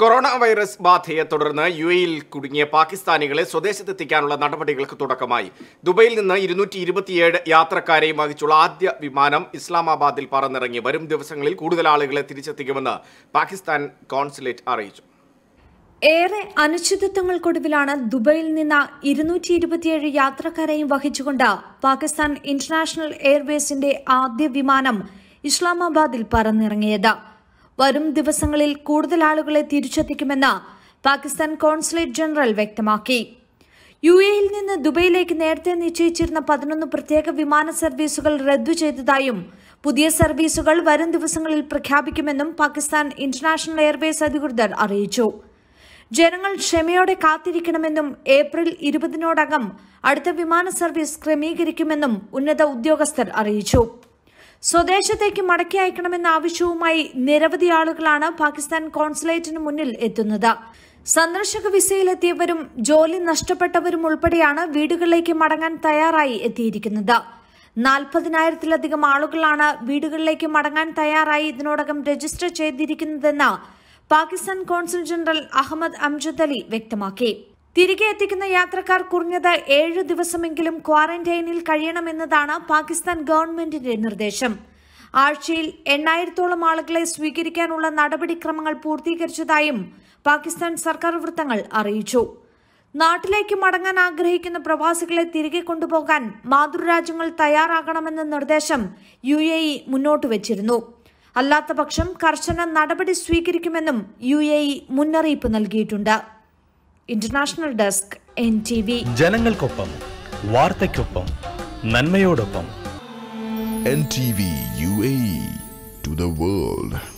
corona virus ബാധയെ തുടർന്ന് U എയിൽ കുടുങ്ങിയ പാകിസ്ഥാനികളെ സ്വദേശത്തെത്തിക്കാനുള്ള നടപടികൾക്ക് തുടക്കമായി ദുബൈയിൽ നിന്ന് ഇരുന്നൂറ്റി ഇരുപത്തിയേഴ് യാത്രക്കാരെയും വഹിച്ചുള്ള ആദ്യ വിമാനം ഇസ്ലാമാബാദിൽ പറന്നിറങ്ങി വരും ദിവസങ്ങളിൽ കൂടുതൽ ആളുകളെ തിരിച്ചെത്തിക്കുമെന്ന് പാകിസ്ഥാൻ കോൺസുലേറ്റ് അറിയിച്ചു ഏറെ അനിശ്ചിതത്വങ്ങൾക്കൊടുവിലാണ് ദുബൈയിൽ നിന്ന് ഇരുന്നൂറ്റി ഇരുപത്തിയേഴ് യാത്രക്കാരെയും വഹിച്ചുകൊണ്ട് പാകിസ്ഥാൻ ഇന്റർനാഷണൽ എയർവേസിന്റെ ആദ്യ വിമാനം ഇസ്ലാമാബാദിൽ പറന്നിറങ്ങിയത് വരും ദിവസങ്ങളിൽ കൂടുതൽ ആളുകളെ തിരിച്ചെത്തിക്കുമെന്ന് പാകിസ്ഥാൻ കോൺസുലേറ്റ് ജനറൽ വ്യക്തമാക്കി യു എയിൽ നിന്ന് ദുബൈയിലേക്ക് നേരത്തെ നിശ്ചയിച്ചിരുന്ന പതിനൊന്ന് പ്രത്യേക വിമാന സർവീസുകൾ റദ്ദു ചെയ്തതായും പുതിയ സർവീസുകൾ വരും ദിവസങ്ങളിൽ പ്രഖ്യാപിക്കുമെന്നും പാകിസ്ഥാൻ ഇന്റർനാഷണൽ എയർവേസ് അധികൃതർ അറിയിച്ചു ജനങ്ങൾ ക്ഷമയോടെ കാത്തിരിക്കണമെന്നും ഏപ്രിൽ ഇരുപതിനോടകം അടുത്ത വിമാന സർവീസ് ക്രമീകരിക്കുമെന്നും ഉന്നത ഉദ്യോഗസ്ഥർ അറിയിച്ചു സ്വദേശത്തേക്ക് മടക്കി അയക്കണമെന്ന ആവശ്യവുമായി നിരവധി ആളുകളാണ് പാകിസ്ഥാൻ കോൺസുലേറ്റിന് മുന്നിൽ എത്തുന്നത് സന്ദർശക വിസയിലെത്തിയവരും ജോലി നഷ്ടപ്പെട്ടവരും ഉൾപ്പെടെയാണ് വീടുകളിലേക്ക് മടങ്ങാൻ തയ്യാറായി എത്തിയിരിക്കുന്നത് നാൽപ്പതിനായിരത്തിലധികം ആളുകളാണ് വീടുകളിലേക്ക് മടങ്ങാൻ തയ്യാറായി ഇതിനോടകം രജിസ്റ്റർ ചെയ്തിരിക്കുന്നതെന്ന് പാകിസ്ഥാൻ കോൺസുൽ ജനറൽ അഹമ്മദ് അംജദ് അലി വ്യക്തമാക്കി തിരികെ എത്തിക്കുന്ന യാത്രക്കാർ കുറഞ്ഞത് ഏഴ് ദിവസമെങ്കിലും ക്വാറന്റൈനിൽ കഴിയണമെന്നതാണ് പാകിസ്ഥാൻ ഗവൺമെന്റിന്റെ നിർദ്ദേശം ആഴ്ചയിൽ എണ്ണായിരത്തോളം ആളുകളെ സ്വീകരിക്കാനുള്ള നടപടിക്രമങ്ങൾ പൂർത്തീകരിച്ചതായും പാകിസ്ഥാൻ സർക്കാർ വൃത്തങ്ങൾ അറിയിച്ചു നാട്ടിലേക്ക് മടങ്ങാൻ ആഗ്രഹിക്കുന്ന പ്രവാസികളെ തിരികെ കൊണ്ടുപോകാൻ മാതൃരാജ്യങ്ങൾ തയ്യാറാകണമെന്ന നിർദ്ദേശം യു എ ഇ മുന്നോട്ട് വച്ചിരുന്നു അല്ലാത്തപക്ഷം കർശന നടപടി സ്വീകരിക്കുമെന്നും യു എ ഇ മുന്നറിയിപ്പ് നൽകിയിട്ടുണ്ട് international desk N T V ജനങ്ങൾക്കൊപ്പം വാർത്തയ്ക്കൊപ്പം നന്മയോടൊപ്പം N T V U A to the world